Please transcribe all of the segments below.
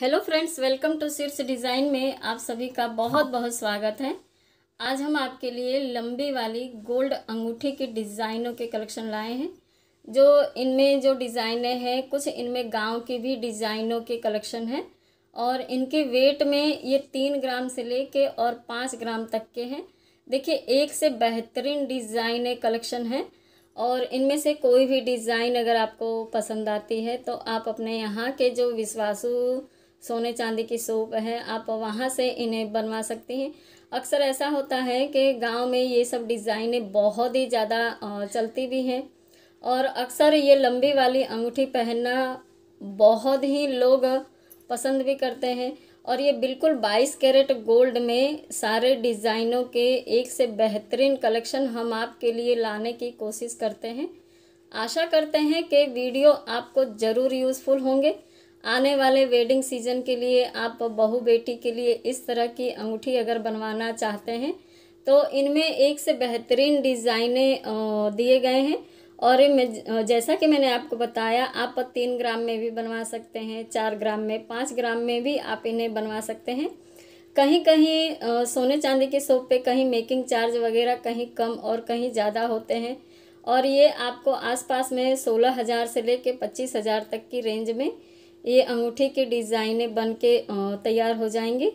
hello friends welcome to सिर्स design में आप सभी का बहुत बहुत स्वागत है आज हम आपके लिए लंबी वाली गोल्ड अंगूठी के डिज़ाइनों के कलेक्शन लाए हैं जो इनमें जो डिज़ाइने हैं कुछ इनमें गांव के भी डिज़ाइनों के कलेक्शन हैं और इनके वेट में ये तीन ग्राम से लेके और पाँच ग्राम तक के हैं देखिए एक से बेहतरीन डिज़ाइने कलेक्शन है और इनमें से कोई भी डिज़ाइन अगर आपको पसंद आती है तो आप अपने यहाँ के जो विश्वासु सोने चांदी की सोप है आप वहाँ से इन्हें बनवा सकती हैं अक्सर ऐसा होता है कि गांव में ये सब डिज़ाइनें बहुत ही ज़्यादा चलती भी हैं और अक्सर ये लंबी वाली अंगूठी पहनना बहुत ही लोग पसंद भी करते हैं और ये बिल्कुल 22 कैरेट गोल्ड में सारे डिज़ाइनों के एक से बेहतरीन कलेक्शन हम आपके लिए लाने की कोशिश करते हैं आशा करते हैं कि वीडियो आपको ज़रूर यूज़फुल होंगे आने वाले वेडिंग सीजन के लिए आप बहु बेटी के लिए इस तरह की अंगूठी अगर बनवाना चाहते हैं तो इनमें एक से बेहतरीन डिज़ाइने दिए गए हैं और मैं जैसा कि मैंने आपको बताया आप तीन ग्राम में भी बनवा सकते हैं चार ग्राम में पाँच ग्राम में भी आप इन्हें बनवा सकते हैं कहीं कहीं सोने चांदी के सोप पे कहीं मेकिंग चार्ज वगैरह कहीं कम और कहीं ज़्यादा होते हैं और ये आपको आसपास में सोलह हज़ार से ले कर पच्चीस हज़ार तक की रेंज में ये अंगूठी की डिज़ाइनें बन के तैयार हो जाएंगी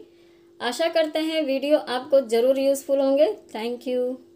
आशा करते हैं वीडियो आपको ज़रूर यूज़फुल होंगे थैंक यू